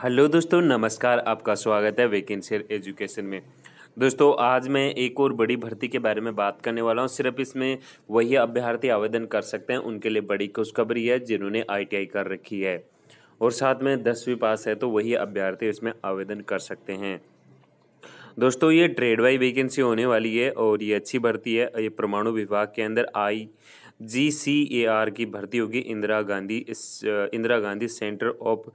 hello दोस्तों नमस्कार आपका स्वागत है वेकेंसियर एजुकेशन में दोस्तों आज मैं एक और बड़ी भर्ती के बारे में बात करने वाला हूं सिर्फ इसमें वही अभ्यर्थी आवेदन कर सकते हैं उनके लिए बड़ी खुशखबरी है जिन्होंने आईटीआई कर रखी है और साथ में दसवीं पास है तो वही अभ्यर्थी इसमें आवेदन कर सकते हैं दोस्तों ये ट्रेड वाई वैकेंसी होने वाली है और ये अच्छी भर्ती है ये परमाणु विभाग के अंदर आई जी सी ए आर की भर्ती होगी Indira Gandhi Indira Gandhi centre of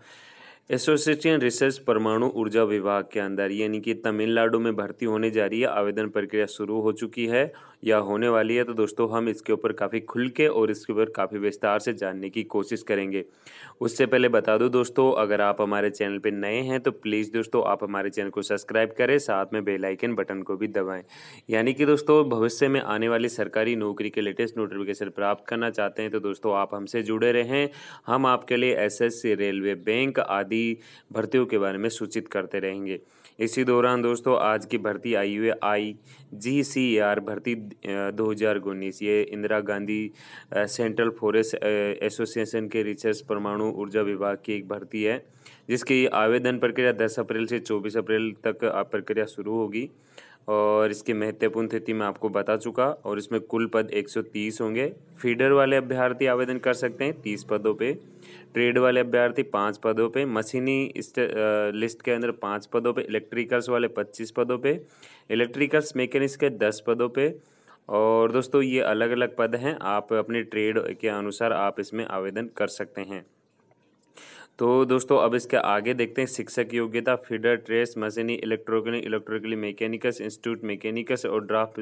association research परमाणु ऊर्जा विभाग के अंदर यानी कि तमिलनाडु में भर्ती होने जा रही है आवेदन प्रक्रिया शुरू हो चुकी है या होने वाली है तो दोस्तों हम इसके ऊपर काफ़ी खुल के और इसके ऊपर काफ़ी विस्तार से जानने की कोशिश करेंगे उससे पहले बता दूँ दोस्तों अगर आप हमारे चैनल पर नए हैं तो प्लीज़ दोस्तों आप हमारे चैनल को सब्सक्राइब करें साथ में बेलाइकन बटन को भी दबाएँ यानी कि दोस्तों भविष्य में आने वाली सरकारी नौकरी के लेटेस्ट नोटिफिकेशन प्राप्त करना चाहते हैं तो दोस्तों आप हमसे जुड़े रहें हम आपके लिए एस रेलवे बैंक आदि भर्तियों के बारे में सूचित करते रहेंगे इसी दौरान दोस्तों आज की भर्ती आई हुई आई जी सी आर भर्ती दो हज़ार उन्नीस ये Indira Gandhi central forest association के रिसर्च परमाणु ऊर्जा विभाग की एक भर्ती है जिसकी आवेदन प्रक्रिया दस अप्रैल से चौबीस अप्रैल तक प्रक्रिया शुरू होगी और इसकी महत्वपूर्ण तिथि मैं आपको बता चुका और इसमें कुल पद 130 होंगे फीडर वाले अभ्यर्थी आवेदन कर सकते हैं 30 पदों पे ट्रेड वाले अभ्यर्थी पाँच पदों पे मशीनी लिस्ट के अंदर पाँच पदों पे इलेक्ट्रिकल्स वाले 25 पदों पे इलेक्ट्रिकल्स मैकेनिक्स के 10 पदों पे और दोस्तों ये अलग अलग पद हैं आप अपने ट्रेड के अनुसार आप इसमें आवेदन कर सकते हैं तो दोस्तों अब इसके आगे देखते हैं शिक्षक योग्यता फीडर ट्रेस मशीनी electronic electrically mechanicals institute mechanicals और ड्राफ्ट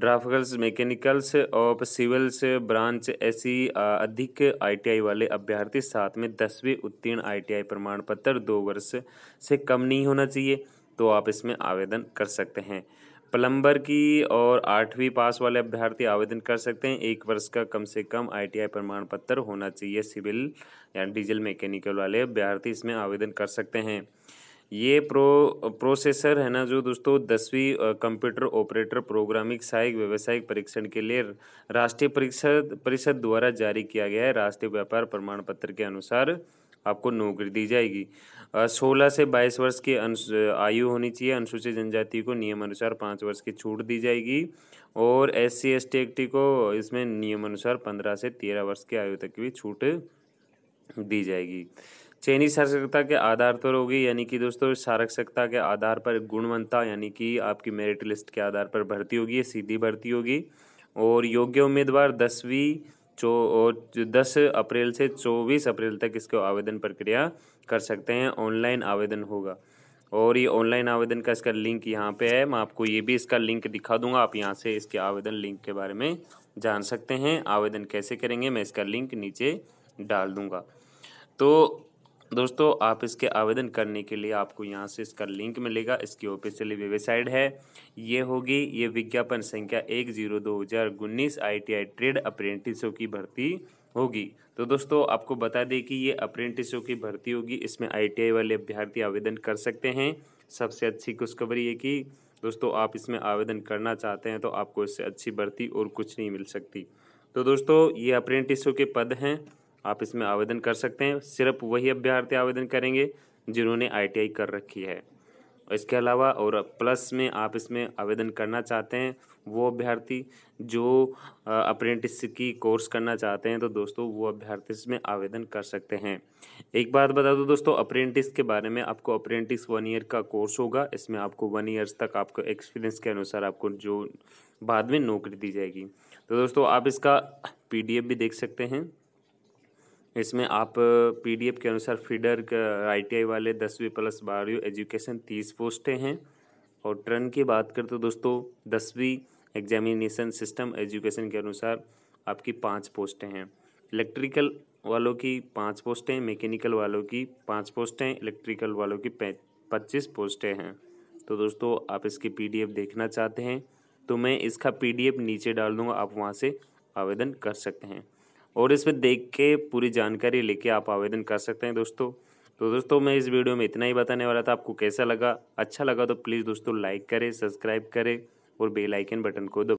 ड्राफ्टल्स मैकेनिकल्स और सिविल्स ब्रांच ऐसी अधिक आईटीआई वाले अभ्यर्थी साथ में दसवीं उत्तीर्ण आईटीआई प्रमाण पत्र दो वर्ष से कम नहीं होना चाहिए तो आप इसमें आवेदन कर सकते हैं प्लम्बर की और आठवीं पास वाले अभ्यर्थी आवेदन कर सकते हैं एक वर्ष का कम से कम आईटीआई प्रमाण पत्र होना चाहिए सिविल या डीजल मैकेनिकल वाले अभ्यर्थी इसमें आवेदन कर सकते हैं ये प्रो प्रोसेसर है ना जो दोस्तों दसवीं कंप्यूटर ऑपरेटर प्रोग्रामिंग सहायक व्यावसायिक परीक्षण के लिए राष्ट्रीय परिषद परिषद द्वारा जारी किया गया है राष्ट्रीय व्यापार प्रमाण पत्र के अनुसार आपको नौकरी दी जाएगी सोलह से बाईस वर्ष की आयु होनी चाहिए अनुसूचित जनजाति को नियमानुसार पाँच वर्ष की छूट दी जाएगी और एस सी एस टी एक्टी को इसमें नियमानुसार पंद्रह से तेरह वर्ष की आयु तक की भी छूट दी जाएगी चयनित साक्षरता के आधार पर होगी यानी कि दोस्तों साक्षरता के आधार पर गुणवंता यानी कि आपकी मेरिट लिस्ट के आधार पर भर्ती होगी सीधी भर्ती होगी और योग्य उम्मीदवार दसवीं और दस अप्रैल से चौबीस अप्रैल तक इसको आवेदन प्रक्रिया कर सकते हैं ऑनलाइन आवेदन होगा और ये ऑनलाइन आवेदन का इसका लिंक यहाँ पे है मैं आपको ये भी इसका लिंक दिखा दूंगा आप यहाँ से इसके आवेदन लिंक के बारे में जान सकते हैं आवेदन कैसे करेंगे मैं इसका लिंक नीचे डाल दूंगा तो दोस्तों आप इसके आवेदन करने के लिए आपको यहाँ से इसका लिंक मिलेगा इसकी ऑफिशियली वेबसाइट है ये होगी ये विज्ञापन संख्या एक जीरो दो हज़ार उन्नीस आई टी आई ट्रेड अप्रेंटिसों की भर्ती होगी तो दोस्तों आपको बता दें कि ये अप्रेंटिसों की भर्ती होगी इसमें आई वाले अभ्यर्थी आवेदन कर सकते हैं सबसे अच्छी खुशखबरी ये कि दोस्तों आप इसमें आवेदन करना चाहते हैं तो आपको इससे अच्छी भर्ती और कुछ नहीं मिल सकती तो दोस्तों ये अप्रेंटिसों के पद हैं आप इसमें आवेदन कर सकते हैं सिर्फ वही अभ्यर्थी आवेदन करेंगे जिन्होंने आईटीआई कर रखी है इसके अलावा और प्लस में आप इसमें आवेदन करना चाहते हैं वो अभ्यर्थी जो अप्रेंटिस की कोर्स करना चाहते हैं तो दोस्तों वो अभ्यर्थी इसमें आवेदन कर सकते हैं एक बात बता दो दोस्तों अप्रेंटिस के बारे में आपको अप्रेंटिस वन ईयर का कोर्स होगा इसमें आपको वन ईयर्स तक आपको एक्सपीरियंस के अनुसार आपको जो बाद में नौकरी दी जाएगी तो दोस्तों आप इसका पी भी देख सकते हैं इसमें आप पीडीएफ के अनुसार फीडर आईटीआई वाले दसवीं प्लस बारहवीं एजुकेशन तीस पोस्टें हैं और ट्रेंड की बात करते तो दोस्तों दसवीं एग्जामिनेशन सिस्टम एजुकेशन के अनुसार आपकी पाँच पोस्टें हैं इलेक्ट्रिकल वालों की पाँच पोस्टें मैकेनिकल वालों की पाँच पोस्टें इलेक्ट्रिकल वालों की पच्चीस पोस्टें हैं तो दोस्तों आप इसकी पीडीएफ देखना चाहते हैं तो मैं इसका पीडीएफ नीचे डाल दूँगा आप वहाँ से आवेदन कर सकते हैं और इसमें देख के पूरी जानकारी लेके आप आवेदन कर सकते हैं दोस्तों तो दोस्तों मैं इस वीडियो में इतना ही बताने वाला था आपको कैसा लगा अच्छा लगा तो प्लीज़ दोस्तों लाइक करें सब्सक्राइब करें और बेलाइकन बटन को दबाएं